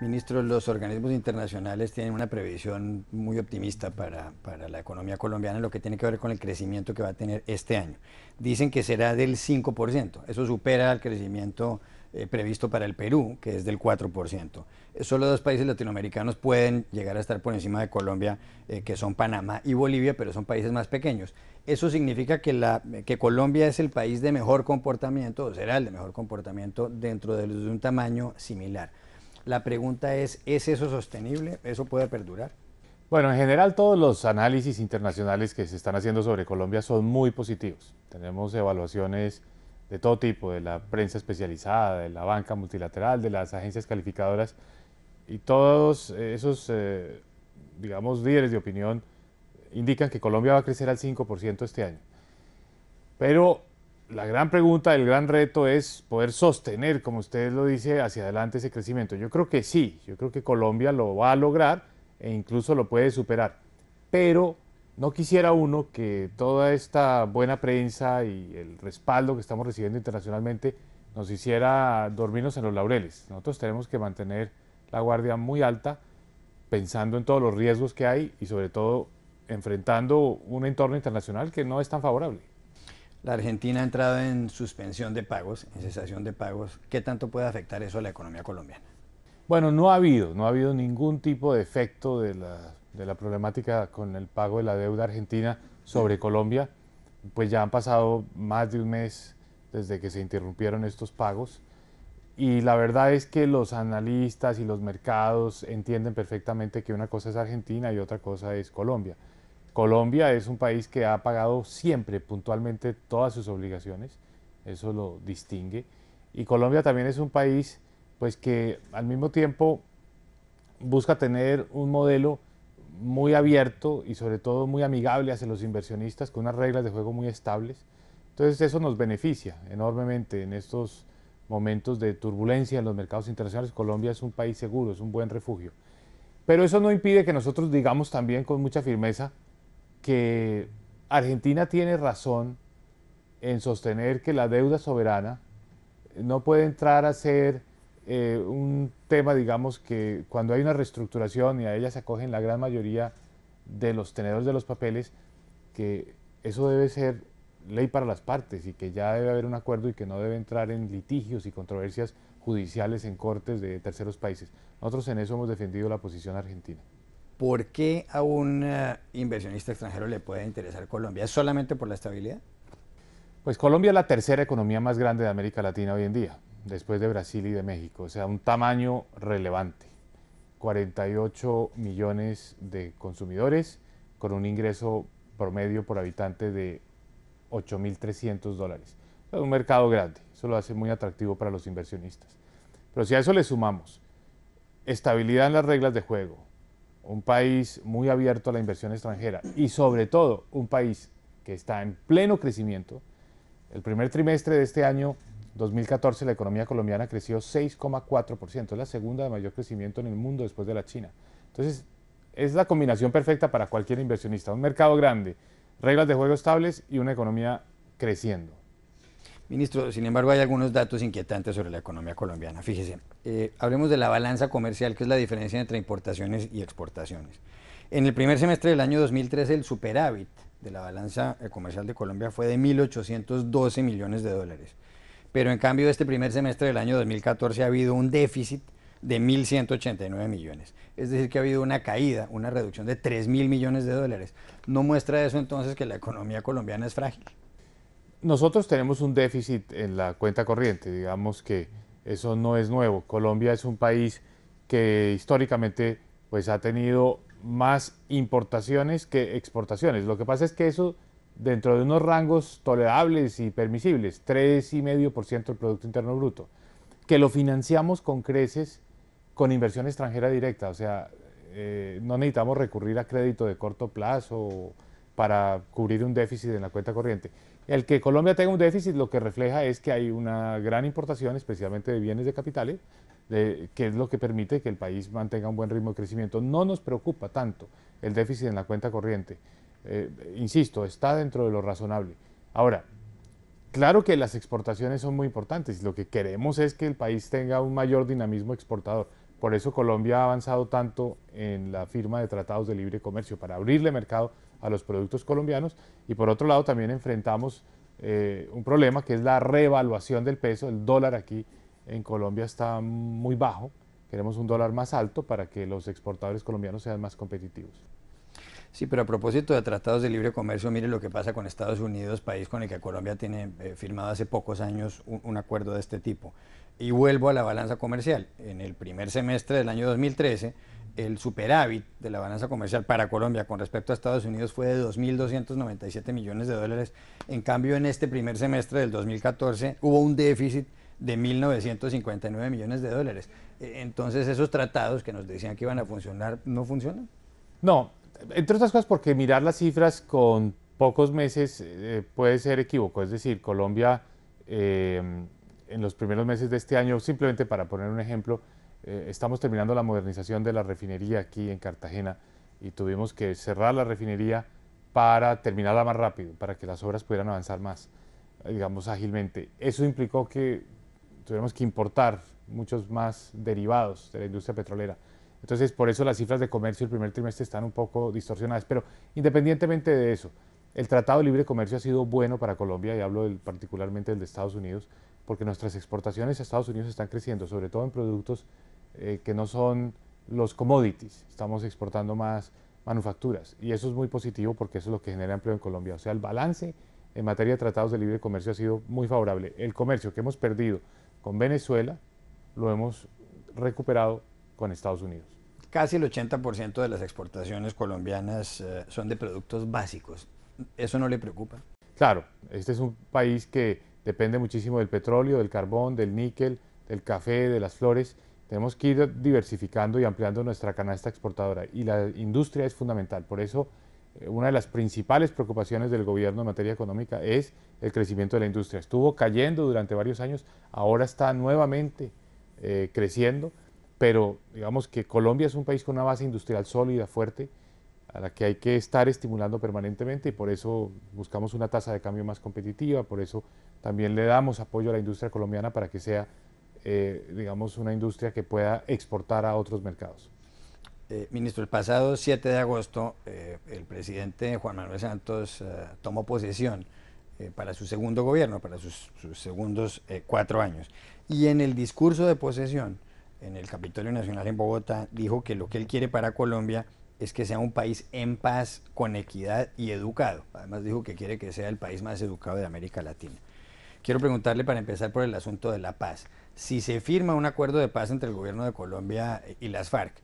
Ministro, los organismos internacionales tienen una previsión muy optimista para, la economía colombiana en lo que tiene que ver con el crecimiento que va a tener este año. Dicen que será del 5%. Eso supera el crecimiento eh, previsto para el Perú, que es del 4%. Eh, solo dos países latinoamericanos pueden llegar a estar por encima de Colombia, eh, que son Panamá y Bolivia, pero son países más pequeños. Eso significa que, la, que Colombia es el país de mejor comportamiento, o será el de mejor comportamiento dentro de un tamaño similar. La pregunta es, ¿es eso sostenible? ¿Eso puede perdurar? Bueno, en general todos los análisis internacionales que se están haciendo sobre Colombia son muy positivos. Tenemos evaluaciones de todo tipo, de la prensa especializada, de la banca multilateral, de las agencias calificadoras, y todos esos, eh, digamos, líderes de opinión indican que Colombia va a crecer al 5% este año. Pero la gran pregunta, el gran reto es poder sostener, como usted lo dice, hacia adelante ese crecimiento. Yo creo que sí, yo creo que Colombia lo va a lograr e incluso lo puede superar, pero no quisiera uno que toda esta buena prensa y el respaldo que estamos recibiendo internacionalmente nos hiciera dormirnos en los laureles. Nosotros tenemos que mantener la guardia muy alta, pensando en todos los riesgos que hay y sobre todo enfrentando un entorno internacional que no es tan favorable. La Argentina ha entrado en suspensión de pagos, en cesación de pagos. ¿Qué tanto puede afectar eso a la economía colombiana? Bueno, no ha habido, no ha habido ningún tipo de efecto de las de la problemática con el pago de la deuda argentina sobre Colombia, pues ya han pasado más de un mes desde que se interrumpieron estos pagos y la verdad es que los analistas y los mercados entienden perfectamente que una cosa es Argentina y otra cosa es Colombia. Colombia es un país que ha pagado siempre puntualmente todas sus obligaciones, eso lo distingue, y Colombia también es un país pues que al mismo tiempo busca tener un modelo muy abierto y sobre todo muy amigable hacia los inversionistas, con unas reglas de juego muy estables. Entonces eso nos beneficia enormemente en estos momentos de turbulencia en los mercados internacionales. Colombia es un país seguro, es un buen refugio. Pero eso no impide que nosotros digamos también con mucha firmeza que Argentina tiene razón en sostener que la deuda soberana no puede entrar a ser eh, un tema, digamos, que cuando hay una reestructuración y a ella se acogen la gran mayoría de los tenedores de los papeles, que eso debe ser ley para las partes y que ya debe haber un acuerdo y que no debe entrar en litigios y controversias judiciales en cortes de terceros países. Nosotros en eso hemos defendido la posición argentina. ¿Por qué a un eh, inversionista extranjero le puede interesar Colombia? solamente por la estabilidad? Pues Colombia es la tercera economía más grande de América Latina hoy en día después de Brasil y de México, o sea, un tamaño relevante. 48 millones de consumidores con un ingreso promedio por habitante de 8.300 dólares. Es un mercado grande, eso lo hace muy atractivo para los inversionistas. Pero si a eso le sumamos estabilidad en las reglas de juego, un país muy abierto a la inversión extranjera y sobre todo un país que está en pleno crecimiento, el primer trimestre de este año 2014 la economía colombiana creció 6,4%, es la segunda de mayor crecimiento en el mundo después de la China. Entonces, es la combinación perfecta para cualquier inversionista. Un mercado grande, reglas de juego estables y una economía creciendo. Ministro, sin embargo hay algunos datos inquietantes sobre la economía colombiana. Fíjese, eh, hablemos de la balanza comercial, que es la diferencia entre importaciones y exportaciones. En el primer semestre del año 2013 el superávit de la balanza eh, comercial de Colombia fue de 1.812 millones de dólares pero en cambio este primer semestre del año 2014 ha habido un déficit de 1.189 millones. Es decir, que ha habido una caída, una reducción de 3.000 millones de dólares. ¿No muestra eso entonces que la economía colombiana es frágil? Nosotros tenemos un déficit en la cuenta corriente, digamos que eso no es nuevo. Colombia es un país que históricamente pues, ha tenido más importaciones que exportaciones. Lo que pasa es que eso dentro de unos rangos tolerables y permisibles, 3,5% del Producto Interno Bruto, que lo financiamos con creces con inversión extranjera directa, o sea, eh, no necesitamos recurrir a crédito de corto plazo para cubrir un déficit en la cuenta corriente. El que Colombia tenga un déficit lo que refleja es que hay una gran importación, especialmente de bienes de capitales, que es lo que permite que el país mantenga un buen ritmo de crecimiento. No nos preocupa tanto el déficit en la cuenta corriente. Eh, insisto, está dentro de lo razonable. Ahora, claro que las exportaciones son muy importantes. Lo que queremos es que el país tenga un mayor dinamismo exportador. Por eso Colombia ha avanzado tanto en la firma de tratados de libre comercio, para abrirle mercado a los productos colombianos. Y por otro lado, también enfrentamos eh, un problema que es la revaluación del peso. El dólar aquí en Colombia está muy bajo. Queremos un dólar más alto para que los exportadores colombianos sean más competitivos. Sí, pero a propósito de tratados de libre comercio, mire lo que pasa con Estados Unidos, país con el que Colombia tiene eh, firmado hace pocos años un, un, acuerdo de este tipo. Y vuelvo a la balanza comercial. En el primer semestre del año 2013, el superávit de la balanza comercial para Colombia con respecto a Estados Unidos fue de 2.297 millones de dólares. En cambio, en este primer semestre del 2014 hubo un déficit de 1.959 millones de dólares. E, entonces, esos tratados que nos decían que iban a funcionar, ¿no funcionan? No, entre otras cosas porque mirar las cifras con pocos meses eh, eh, puede ser equívoco, es decir, Colombia eh, en los primeros meses de este año, simplemente para poner un ejemplo, estamos terminando la modernización de la refinería aquí en Cartagena y tuvimos que cerrar la refinería para terminarla más rápido, para que las obras pudieran avanzar más, digamos, ágilmente. Eso implicó que tuvimos que importar muchos más derivados de la industria petrolera. Entonces, por eso las cifras de comercio el primer trimestre están un poco distorsionadas. Pero independientemente de eso, el Tratado de Libre Comercio ha sido bueno para Colombia, y hablo particularmente del de Estados Unidos, porque nuestras exportaciones a Estados Unidos están creciendo, sobre todo en productos eh, que no son los commodities. Estamos exportando más manufacturas y eso es muy positivo porque eso es lo que genera empleo en Colombia. O sea, el balance en materia de tratados de libre comercio ha sido muy favorable. El comercio que hemos perdido con Venezuela lo hemos recuperado con Estados Unidos. Casi el 80% de las exportaciones colombianas eh, son de productos básicos. ¿Eso no le preocupa? Claro, este es un país que depende muchísimo del petróleo, del carbón, del níquel, del café, de las flores. Tenemos que ir diversificando y ampliando nuestra canasta exportadora y la industria es fundamental. Por eso, eh, una de las principales preocupaciones del gobierno en materia económica es el crecimiento de la industria. Estuvo cayendo durante varios años, ahora está nuevamente eh, creciendo pero digamos que Colombia es un país con una base industrial sólida, fuerte, a la que hay que estar estimulando permanentemente y por eso buscamos una tasa de cambio más competitiva, por eso también le damos apoyo a la industria colombiana para que sea, eh, digamos, una industria que pueda exportar a otros mercados. Eh, ministro, el pasado 7 de agosto eh, el presidente Juan Manuel Santos tomó posesión para su segundo gobierno, para sus segundos cuatro años. Y en el discurso de posesión, en el Capitolio Nacional en Bogotá, dijo que lo que él quiere para Colombia es que sea un país en paz, con equidad y educado. Además dijo que quiere que sea el país más educado de América Latina. Quiero preguntarle para empezar por el asunto de la paz. Si se firma un acuerdo de paz entre el gobierno de Colombia y las FARC,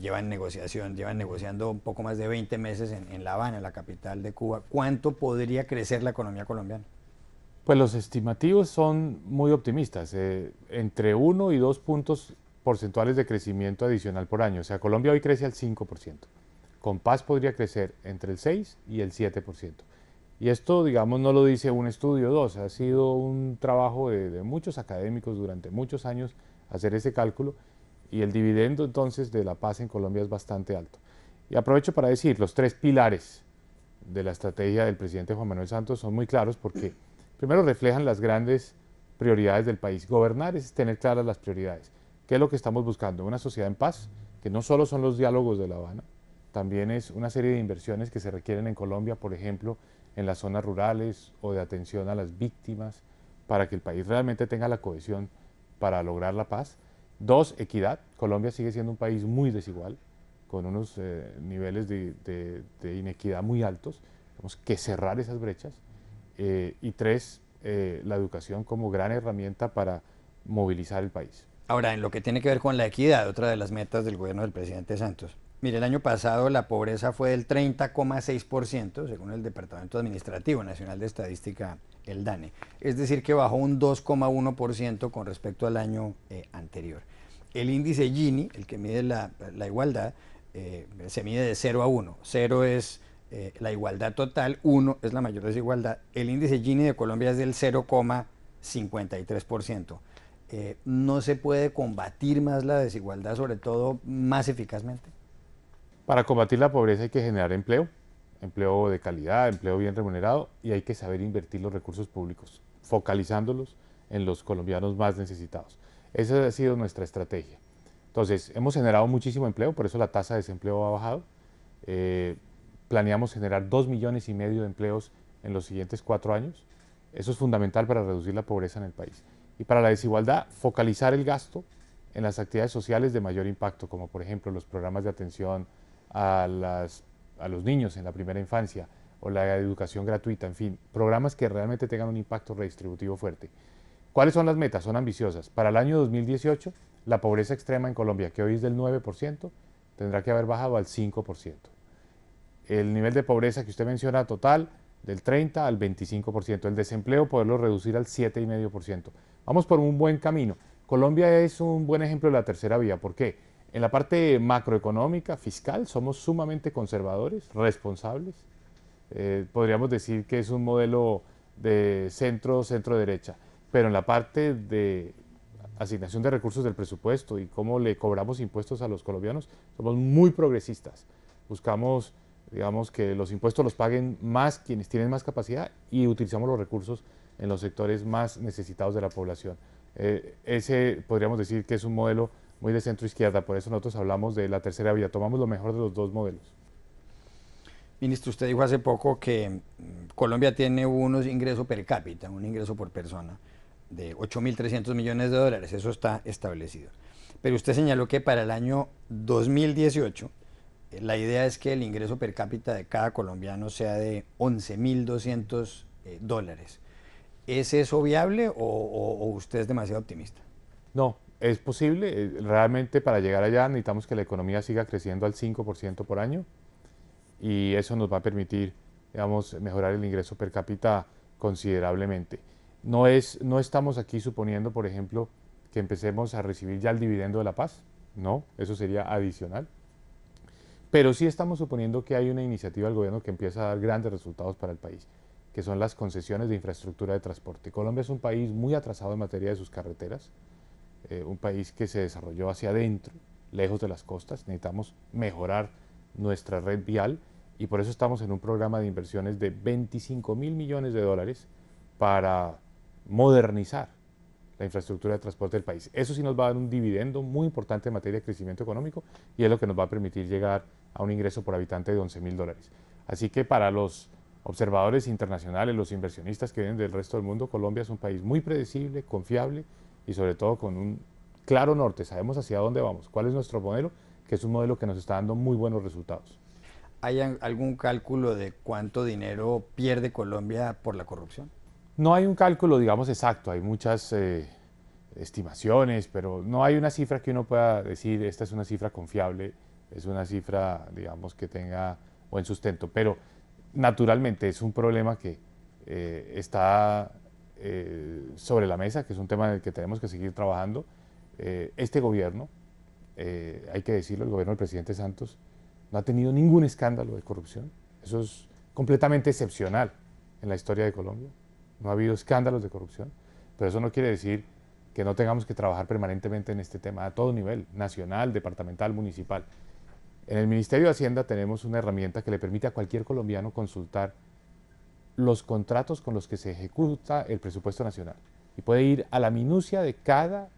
llevan negociación, llevan negociando un poco más de 20 meses en, La Habana, la capital de Cuba, ¿cuánto podría crecer la economía colombiana? Pues los estimativos son muy optimistas, eh, entre uno y dos puntos porcentuales de crecimiento adicional por año. O sea, Colombia hoy crece al 5%. Con paz podría crecer entre el 6 y el 7%. Y esto, digamos, no lo dice un estudio o dos, ha sido un trabajo de, de, muchos académicos durante muchos años hacer ese cálculo y el dividendo entonces de la paz en Colombia es bastante alto. Y aprovecho para decir, los tres pilares de la estrategia del presidente Juan Manuel Santos son muy claros porque primero reflejan las grandes prioridades del país. Gobernar es tener claras las prioridades. ¿Qué es lo que estamos buscando? Una sociedad en paz, que no solo son los diálogos de La Habana, también es una serie de inversiones que se requieren en Colombia, por ejemplo, en las zonas rurales o de atención a las víctimas, para que el país realmente tenga la cohesión para lograr la paz. Dos, equidad. Colombia sigue siendo un país muy desigual, con unos eh, niveles de, inequidad muy altos. Tenemos que cerrar esas brechas. Eh, y tres, eh, la educación como gran herramienta para movilizar el país. Ahora, en lo que tiene que ver con la equidad, otra de las metas del gobierno del presidente Santos. Mire, el año pasado la pobreza fue del 30,6%, según el Departamento Administrativo Nacional de Estadística, el DANE. Es decir, que bajó un 2,1% con respecto al año eh, anterior. El índice Gini, el que mide la, igualdad, eh, se mide de 0 a 1. 0 es eh, la igualdad total, 1 es la mayor desigualdad. El índice Gini de Colombia es del 0,53%. ¿no se puede combatir más la desigualdad, sobre todo más eficazmente? Para combatir la pobreza hay que generar empleo, empleo de calidad, empleo bien remunerado y hay que saber invertir los recursos públicos, focalizándolos en los colombianos más necesitados. Esa ha sido nuestra estrategia. Entonces, hemos generado muchísimo empleo, por eso la tasa de desempleo ha bajado. Eh, planeamos generar dos millones y medio de empleos en los siguientes cuatro años. Eso es fundamental para reducir la pobreza en el país y para la desigualdad, focalizar el gasto en las actividades sociales de mayor impacto, como por ejemplo los programas de atención a, los niños en la primera infancia o la educación gratuita, en fin, programas que realmente tengan un impacto redistributivo fuerte. ¿Cuáles son las metas? Son ambiciosas. Para el año 2018, la pobreza extrema en Colombia, que hoy es del 9%, tendrá que haber bajado al 5%. El nivel de pobreza que usted menciona total, del 30 al 25%. El desempleo poderlo reducir al 7,5%. Vamos por un buen camino. Colombia es un buen ejemplo de la tercera vía. ¿Por qué? En la parte macroeconómica, fiscal, somos sumamente conservadores, responsables. Eh, podríamos decir que es un modelo de centro, centro-derecha. Pero en la parte de asignación de recursos del presupuesto y cómo le cobramos impuestos a los colombianos, somos muy progresistas. Buscamos, digamos, que los impuestos los paguen más quienes tienen más capacidad y utilizamos los recursos en los sectores más necesitados de la población. Eh, ese podríamos decir que es un modelo muy de centro izquierda, por eso nosotros hablamos de la tercera vía, tomamos lo mejor de los dos modelos. Ministro, usted dijo hace poco que mm, Colombia tiene unos ingresos per cápita, un ingreso por persona de 8.300 millones de dólares, eso está establecido. Pero usted señaló que para el año 2018 eh, la idea es que el ingreso per cápita de cada colombiano sea de 11.200 eh, dólares. ¿Es eso viable o, usted es demasiado optimista? No, es posible. Eh, realmente para llegar allá necesitamos que la economía siga creciendo al 5% por año y eso nos va a permitir, mejorar el ingreso per cápita considerablemente. No, es, no estamos aquí suponiendo, por ejemplo, que empecemos a recibir ya el dividendo de la paz, no, eso sería adicional. Pero sí estamos suponiendo que hay una iniciativa del gobierno que empieza a dar grandes resultados para el país que son las concesiones de infraestructura de transporte. Colombia es un país muy atrasado en materia de sus carreteras, eh, un país que se desarrolló hacia adentro, lejos de las costas. Necesitamos mejorar nuestra red vial y por eso estamos en un programa de inversiones de 25 mil millones de dólares para modernizar la infraestructura de transporte del país. Eso sí nos va a dar un dividendo muy importante en materia de crecimiento económico y es lo que nos va a permitir llegar a un ingreso por habitante de 11 mil dólares. Así que para los observadores internacionales, los inversionistas que vienen del resto del mundo, Colombia es un país muy predecible, confiable y sobre todo con un claro norte. Sabemos hacia dónde vamos, cuál es nuestro modelo, que es un modelo que nos está dando muy buenos resultados. ¿Hay algún cálculo de cuánto dinero pierde Colombia por la corrupción? No hay un cálculo, digamos, exacto. Hay muchas eh, estimaciones, pero no hay una cifra que uno pueda decir, esta es una cifra confiable, es una cifra, digamos, que tenga buen sustento. Pero naturalmente es un problema que eh, está eh, sobre la mesa, que es un tema en el que tenemos que seguir trabajando. Eh, este gobierno, hay que decirlo, el gobierno del presidente Santos, no ha tenido ningún escándalo de corrupción. Eso es completamente excepcional en la historia de Colombia. No ha habido escándalos de corrupción, pero eso no quiere decir que no tengamos que trabajar permanentemente en este tema a todo nivel, nacional, departamental, municipal. En el Ministerio de Hacienda tenemos una herramienta que le permite a cualquier colombiano consultar los contratos con los que se ejecuta el presupuesto nacional. Y puede ir a la minucia de cada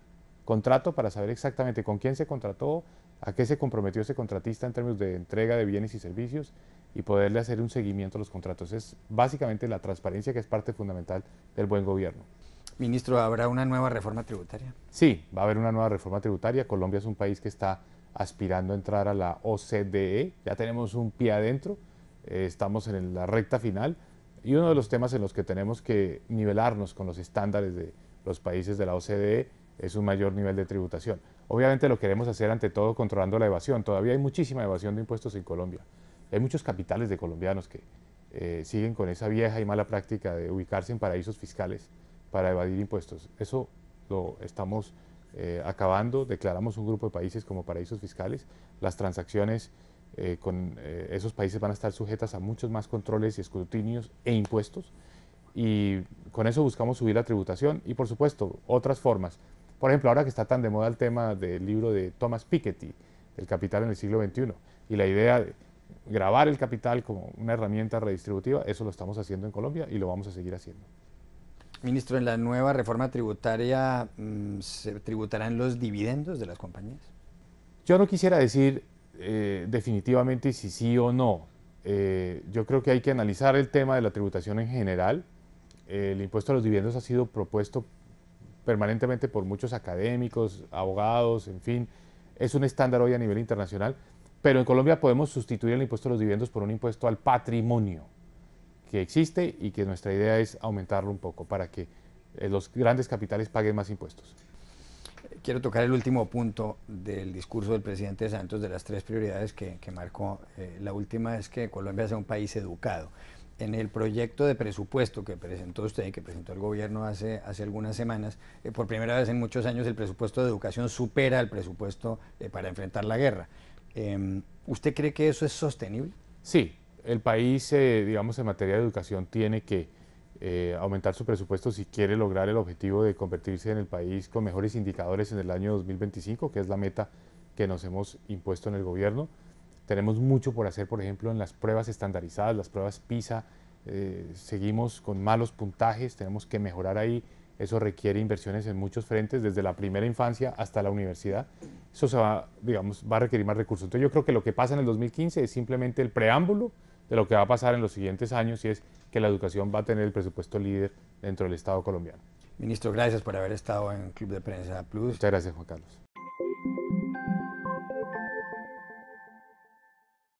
contrato para saber exactamente con quién se contrató, a qué se comprometió ese contratista en términos de entrega de bienes y servicios y poderle hacer un seguimiento a los contratos. Es básicamente la transparencia que es parte fundamental del buen gobierno. Ministro, ¿habrá una nueva reforma tributaria? Sí, va a haber una nueva reforma tributaria. Colombia es un país que está aspirando a entrar a la OCDE. Ya tenemos un pie adentro, eh, estamos en la recta final y uno de los temas en los que tenemos que nivelarnos con los estándares de los países de la OCDE es un mayor nivel de tributación. Obviamente lo queremos hacer ante todo controlando la evasión. Todavía hay muchísima evasión de impuestos en Colombia. Hay muchos capitales de colombianos que eh, siguen con esa vieja y mala práctica de ubicarse en paraísos fiscales para evadir impuestos. Eso lo estamos eh, acabando, declaramos un grupo de países como paraísos fiscales, las transacciones eh, con eh, esos países van a estar sujetas a muchos más controles y escrutinios e impuestos y con eso buscamos subir la tributación y por supuesto otras formas. Por ejemplo, ahora que está tan de moda el tema del libro de Thomas Piketty, El capital en el siglo XXI, y la idea de grabar el capital como una herramienta redistributiva, eso lo estamos haciendo en Colombia y lo vamos a seguir haciendo. Ministro, en la nueva reforma tributaria, mm, ¿se tributarán los dividendos de las compañías? Yo no quisiera decir eh, definitivamente si sí o no. Eh, yo creo que hay que analizar el tema de la tributación en general. el impuesto a los dividendos ha sido propuesto permanentemente por muchos académicos, abogados, en fin. Es un estándar hoy a nivel internacional. Pero en Colombia podemos sustituir el impuesto a los dividendos por un impuesto al patrimonio que existe y que nuestra idea es aumentarlo un poco para que eh, los grandes capitales paguen más impuestos. Quiero tocar el último punto del discurso del presidente Santos de las tres prioridades que, marcó. Eh, la última es que Colombia sea un país educado. En el proyecto de presupuesto que presentó usted, y que presentó el gobierno hace, hace algunas semanas, eh, por primera vez en muchos años el presupuesto de educación supera el presupuesto para enfrentar la guerra. Em, ¿Usted cree que eso es sostenible? Sí, el país, eh, digamos, en materia de educación tiene que eh, aumentar su presupuesto si quiere lograr el objetivo de convertirse en el país con mejores indicadores en el año 2025, que es la meta que nos hemos impuesto en el gobierno. Tenemos mucho por hacer, por ejemplo, en las pruebas estandarizadas, las pruebas PISA. Eh, seguimos con malos puntajes, tenemos que mejorar ahí. Eso requiere inversiones en muchos frentes, desde la primera infancia hasta la universidad. Eso va, digamos, va a requerir más recursos. Entonces yo creo que lo que pasa en el 2015 es simplemente el preámbulo de lo que va a pasar en los siguientes años y es que la educación va a tener el presupuesto líder dentro del Estado colombiano. Ministro, gracias por haber estado en Club de Prensa Plus. Muchas gracias, Juan Carlos.